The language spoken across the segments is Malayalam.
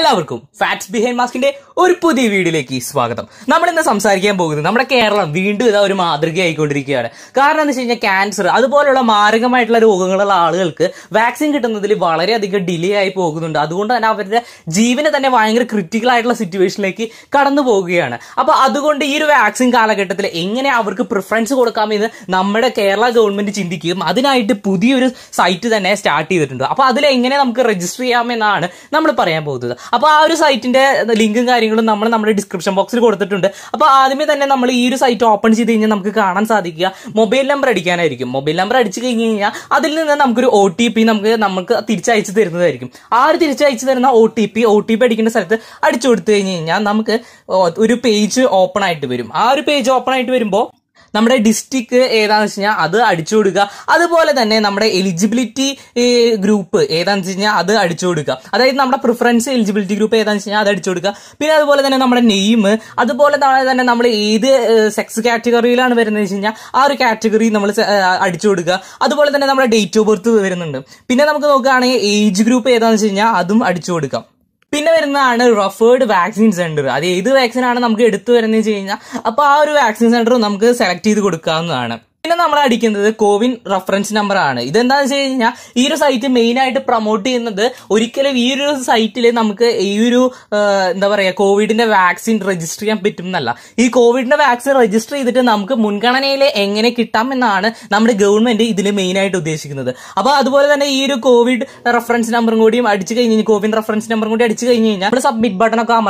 എല്ലാവർക്കും ഫാക്ട്സ് ബിഹൈൻഡ് മാസ്കിന്റെ ഒരു പുതിയ വീഡിയോയിലേക്ക് സ്വാഗതം നമ്മൾ ഇന്ന് സംസാരിക്കാൻ പോകുന്നത് നമ്മുടെ കേരളം വീണ്ടും ഇതാ ഒരു മാതൃകയായിക്കൊണ്ടിരിക്കുകയാണ് കാരണം എന്താ വെച്ച് കഴിഞ്ഞാൽ ക്യാൻസർ അതുപോലുള്ള മാരകമായിട്ടുള്ള രോഗങ്ങളുള്ള ആളുകൾക്ക് വാക്സിൻ കിട്ടുന്നതിൽ വളരെയധികം ഡിലേ ആയി പോകുന്നുണ്ട് അതുകൊണ്ട് തന്നെ അവരുടെ ജീവനെ തന്നെ ഭയങ്കര ക്രിറ്റിക്കൽ ആയിട്ടുള്ള സിറ്റുവേഷനിലേക്ക് കടന്നു പോവുകയാണ് അപ്പോൾ അതുകൊണ്ട് ഈ ഒരു വാക്സിൻ കാലഘട്ടത്തിൽ എങ്ങനെ അവർക്ക് പ്രിഫറൻസ് കൊടുക്കാമെന്ന് നമ്മുടെ കേരള ഗവൺമെന്റ് ചിന്തിക്കുകയും അതിനായിട്ട് പുതിയൊരു സൈറ്റ് തന്നെ സ്റ്റാർട്ട് ചെയ്തിട്ടുണ്ട് അപ്പോൾ അതിൽ എങ്ങനെ നമുക്ക് രജിസ്റ്റർ ചെയ്യാമെന്നാണ് നമ്മൾ പറയാൻ പോകുന്നത് അപ്പോൾ ആ ഒരു സൈറ്റിന്റെ ലിങ്കും കാര്യങ്ങളും നമ്മൾ നമ്മുടെ ഡിസ്ക്രിപ്ഷൻ ബോക്സിൽ കൊടുത്തിട്ടുണ്ട് അപ്പോൾ ആദ്യമേ തന്നെ നമ്മൾ ഈ ഒരു സൈറ്റ് ഓപ്പൺ ചെയ്ത് കഴിഞ്ഞാൽ നമുക്ക് കാണാൻ സാധിക്കുക മൊബൈൽ നമ്പർ അടിക്കാനായിരിക്കും മൊബൈൽ നമ്പർ അടിച്ചു കഴിഞ്ഞ് കഴിഞ്ഞാൽ അതിൽ നിന്ന് നമുക്കൊരു ഒ ടി പി നമുക്ക് നമുക്ക് തിരിച്ചയച്ചു തരുന്നതായിരിക്കും ആ ഒരു തിരിച്ചയച്ചു തരുന്ന O T P O T P അടിക്കേണ്ട സ്ഥലത്ത് അടിച്ചു കൊടുത്തു കഴിഞ്ഞ് കഴിഞ്ഞാൽ നമുക്ക് ഒരു പേജ് ഓപ്പൺ ആയിട്ട് വരും ആ ഒരു പേജ് ഓപ്പൺ ആയിട്ട് വരുമ്പോൾ നമ്മുടെ ഡിസ്ട്രിക്ട് ഏതാന്ന് വെച്ച് കഴിഞ്ഞാൽ അത് അടിച്ചു കൊടുക്കുക അതുപോലെ തന്നെ നമ്മുടെ എലിജിബിലിറ്റി ഗ്രൂപ്പ് ഏതാന്ന് വെച്ച് അത് അടിച്ചു കൊടുക്കുക അതായത് നമ്മുടെ പ്രിഫറൻസ് എലിജിബിലിറ്റി ഗ്രൂപ്പ് ഏതാന്ന് വെച്ച് കഴിഞ്ഞാൽ അത് അടിച്ചു കൊടുക്കുക പിന്നെ അതുപോലെ തന്നെ നമ്മുടെ നെയിം അതുപോലെ തന്നെ നമ്മൾ ഏത് സെക്സ് കാറ്റഗറിയിലാണ് വരുന്നത് വെച്ച് കഴിഞ്ഞാൽ ആ ഒരു കാറ്റഗറി നമ്മൾ അടിച്ചു കൊടുക്കുക അതുപോലെ തന്നെ നമ്മുടെ ഡേറ്റ് ഓഫ് ബർത്ത് വരുന്നുണ്ട് പിന്നെ നമുക്ക് നോക്കുകയാണെങ്കിൽ ഏജ് ഗ്രൂപ്പ് ഏതാണെന്ന് വെച്ച് കഴിഞ്ഞാൽ അതും അടിച്ചു കൊടുക്കാം പിന്നെ വരുന്നതാണ് റഫേർഡ് വാക്സിൻ സെന്റർ അത് ഏത് വാക്സിൻ ആണ് നമുക്ക് എടുത്തു വരുന്നത് വെച്ച് കഴിഞ്ഞാൽ അപ്പോൾ ആ ഒരു വാക്സിൻ സെന്റർ നമുക്ക് സെലക്ട് ചെയ്ത് കൊടുക്കാവുന്നതാണ് പിന്നെ നമ്മൾ അടിക്കുന്നത് കോവിൻ റഫറൻസ് നമ്പർ ആണ് ഇതെന്താണെന്ന് വെച്ച് കഴിഞ്ഞാൽ ഈ ഒരു സൈറ്റ് മെയിൻ ആയിട്ട് പ്രൊമോട്ട് ചെയ്യുന്നത് ഒരിക്കലും ഈ ഒരു സൈറ്റിൽ നമുക്ക് ഈ ഒരു എന്താ പറയുക കോവിഡിന്റെ വാക്സിൻ രജിസ്റ്റർ ചെയ്യാൻ പറ്റും എന്നല്ല ഈ കോവിഡിന്റെ വാക്സിൻ രജിസ്റ്റർ ചെയ്തിട്ട് നമുക്ക് മുൻഗണനയിൽ എങ്ങനെ കിട്ടാം എന്നാണ് നമ്മുടെ ഗവൺമെന്റ് ഇതിൽ മെയിൻ ആയിട്ട് ഉദ്ദേശിക്കുന്നത് അപ്പോൾ അതുപോലെ തന്നെ ഈ ഒരു കോവിഡ് റഫറൻസ് നമ്പറും കൂടിയും അടിച്ചു കഴിഞ്ഞ് കോവിൻ റഫറൻസ് നമ്പറും കൂടി അടിച്ചു കഴിഞ്ഞ് കഴിഞ്ഞാൽ നമ്മൾ സബ്മിറ്റ് ബട്ടൺ ഒക്കെ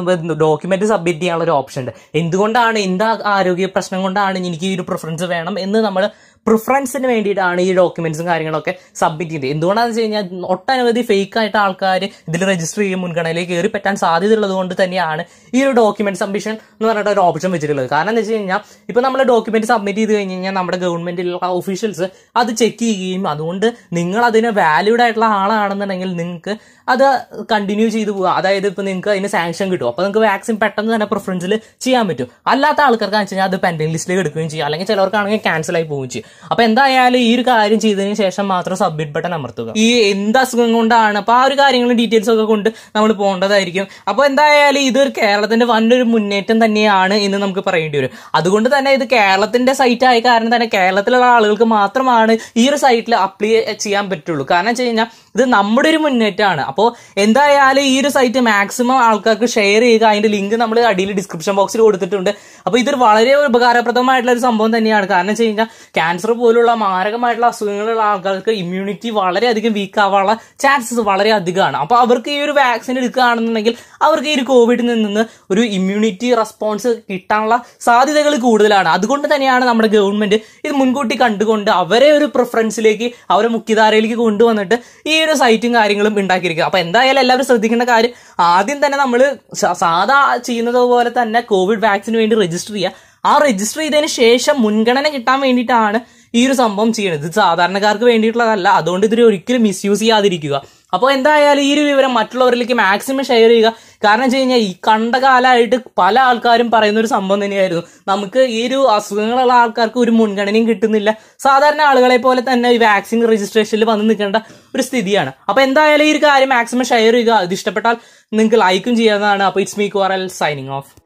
മുമ്പ് ഡോക്യുമെന്റ് സബ്മിറ്റ് ചെയ്യാനുള്ള ഒരു ഓപ്ഷൻ ഉണ്ട് എന്തുകൊണ്ടാണ് എന്താ ആരോഗ്യ പ്രശ്നം കൊണ്ടാണ് എനിക്ക് ഈ ഒരു പ്രിഫറൻസ് വേണം എന്ന് നമ്മൾ പ്രിഫറൻസിന് വേണ്ടിയിട്ടാണ് ഈ ഡോക്യുമെന്റ്സും കാര്യങ്ങളൊക്കെ സബ്മിറ്റ് ചെയ്തത് എന്തുകൊണ്ടാണെന്ന് വെച്ച് കഴിഞ്ഞാൽ ഒട്ടനവധി ഫേക്ക് ആയിട്ട് ആൾക്കാർ ഇതിൽ രജിസ്റ്റർ ചെയ്യും മുൻഗണനയിലേക്ക് കയറി പറ്റാൻ ഉള്ളത് കൊണ്ട് തന്നെയാണ് ഈ ഒരു ഡോക്യുമെന്റ് സബ്മിഷൻ എന്ന് പറഞ്ഞിട്ട് ഒരു ഓപ്ഷൻ വെച്ചിട്ടുള്ളത് കാരണം എന്താ വെച്ച് കഴിഞ്ഞാൽ ഇപ്പോൾ നമ്മൾ ഡോക്യുമെന്റ് സബ്മിറ്റ് ചെയ്ത് കഴിഞ്ഞ് കഴിഞ്ഞാൽ നമ്മുടെ ഗവൺമെന്റിലുള്ള ഓഫീഷ്യൽസ് അത് ചെക്ക് ചെയ്യുകയും അതുകൊണ്ട് നിങ്ങൾ അതിന് വാല്യൂഡ് ആയിട്ടുള്ള ആളാണെന്നുണ്ടെങ്കിൽ നിങ്ങൾക്ക് അത് കണ്ടിന്യൂ ചെയ്തു പോകുക അതായത് ഇപ്പോൾ നിങ്ങൾക്ക് അതിന് സാങ്ഷൻ കിട്ടും അപ്പോൾ നിങ്ങൾക്ക് വാക്സിൻ പെട്ടെന്ന് തന്നെ പ്രിഫറൻസിൽ ചെയ്യാൻ പറ്റും അല്ലാത്ത ആൾക്കാർക്ക് വെച്ച് കഴിഞ്ഞാൽ അത് പെൻഡിങ് ലിസ്റ്റിലേക്ക് എടുക്കുകയും ചെയ്യും അല്ലെങ്കിൽ ചിലവർക്കാണെങ്കിൽ ക്യാൻസൽ ആയി പോവുകയും ചെയ്യും അപ്പൊ എന്തായാലും ഈ ഒരു കാര്യം ചെയ്തതിന് ശേഷം മാത്രം സബ്മിറ്റ് ബട്ടൺ അമർത്തുക ഈ എന്ത് അസുഖം കൊണ്ടാണ് അപ്പൊ ആ ഒരു കാര്യങ്ങളും ഡീറ്റെയിൽസ് ഒക്കെ കൊണ്ട് നമ്മൾ പോകേണ്ടതായിരിക്കും അപ്പോൾ എന്തായാലും ഇതൊരു കേരളത്തിന്റെ വന്നൊരു മുന്നേറ്റം തന്നെയാണ് എന്ന് നമുക്ക് പറയേണ്ടി വരും അതുകൊണ്ട് തന്നെ ഇത് കേരളത്തിന്റെ സൈറ്റ് ആയ കാരണം തന്നെ കേരളത്തിലുള്ള ആളുകൾക്ക് മാത്രമാണ് ഈ ഒരു സൈറ്റിൽ അപ്ലൈ ചെയ്യാൻ പറ്റുള്ളൂ കാരണം വെച്ച് കഴിഞ്ഞാൽ ഇത് നമ്മുടെ ഒരു മുന്നേറ്റമാണ് അപ്പോൾ എന്തായാലും ഈ ഒരു സൈറ്റ് മാക്സിമം ആൾക്കാർക്ക് ഷെയർ ചെയ്യുക അതിന്റെ ലിങ്ക് നമ്മൾ അടിയിൽ ഡിസ്ക്രിപ്ഷൻ ബോക്സിൽ കൊടുത്തിട്ടുണ്ട് അപ്പോൾ ഇതൊരു വളരെ ഉപകാരപ്രദമായിട്ടുള്ള ഒരു സംഭവം തന്നെയാണ് കാരണം വെച്ച് കഴിഞ്ഞാൽ ക്യാൻസർ പോലുള്ള മാരകമായിട്ടുള്ള അസുഖങ്ങളുള്ള ആൾക്കാർക്ക് ഇമ്മ്യൂണിറ്റി വളരെയധികം വീക്ക് ആവാനുള്ള ചാൻസസ് വളരെ അധികമാണ് അപ്പോൾ അവർക്ക് ഈ ഒരു വാക്സിൻ എടുക്കുകയാണെന്നുണ്ടെങ്കിൽ അവർക്ക് ഈ ഒരു കോവിഡിൽ നിന്ന് ഒരു ഇമ്മ്യൂണിറ്റി റെസ്പോൺസ് കിട്ടാനുള്ള സാധ്യതകൾ കൂടുതലാണ് അതുകൊണ്ട് തന്നെയാണ് നമ്മുടെ ഗവൺമെന്റ് ഇത് മുൻകൂട്ടി കണ്ടുകൊണ്ട് അവരെ ഒരു പ്രിഫറൻസിലേക്ക് അവരെ മുഖ്യധാരയിലേക്ക് കൊണ്ടുവന്നിട്ട് ഈ ഒരു സൈറ്റും കാര്യങ്ങളും ഉണ്ടാക്കിയിരിക്കുക അപ്പോൾ എന്തായാലും എല്ലാവരും ശ്രദ്ധിക്കേണ്ട കാര്യം ആദ്യം തന്നെ നമ്മൾ സാധാ ചെയ്യുന്നത് പോലെ തന്നെ കോവിഡ് വാക്സിന് വേണ്ടി രജിസ്റ്റർ ചെയ്യുക ആ രജിസ്റ്റർ ചെയ്തതിന് ശേഷം മുൻഗണന കിട്ടാൻ വേണ്ടിയിട്ടാണ് ഈ ഒരു സംഭവം ചെയ്യുന്നത് ഇത് സാധാരണക്കാർക്ക് വേണ്ടിയിട്ടുള്ളതല്ല അതുകൊണ്ട് ഇതിൽ ഒരിക്കലും മിസ്യൂസ് ചെയ്യാതിരിക്കുക അപ്പോൾ എന്തായാലും ഈ ഒരു വിവരം മറ്റുള്ളവരിലേക്ക് മാക്സിമം ഷെയർ ചെയ്യുക കാരണം വെച്ച് കഴിഞ്ഞാൽ ഈ കണ്ട കാലമായിട്ട് പല ആൾക്കാരും പറയുന്ന ഒരു സംഭവം തന്നെയായിരുന്നു നമുക്ക് ഈ ഒരു അസുഖങ്ങളുള്ള ആൾക്കാർക്ക് ഒരു മുൻഗണനയും കിട്ടുന്നില്ല സാധാരണ ആളുകളെ പോലെ തന്നെ ഈ വാക്സിൻ രജിസ്ട്രേഷനിൽ വന്ന് നിൽക്കേണ്ട ഒരു സ്ഥിതിയാണ് അപ്പോൾ എന്തായാലും ഈ ഒരു കാര്യം മാക്സിമം ഷെയർ ചെയ്യുക അത് ഇഷ്ടപ്പെട്ടാൽ നിങ്ങൾക്ക് ലൈക്കും ചെയ്യാവുന്നതാണ് അപ്പോൾ it's me Coral signing of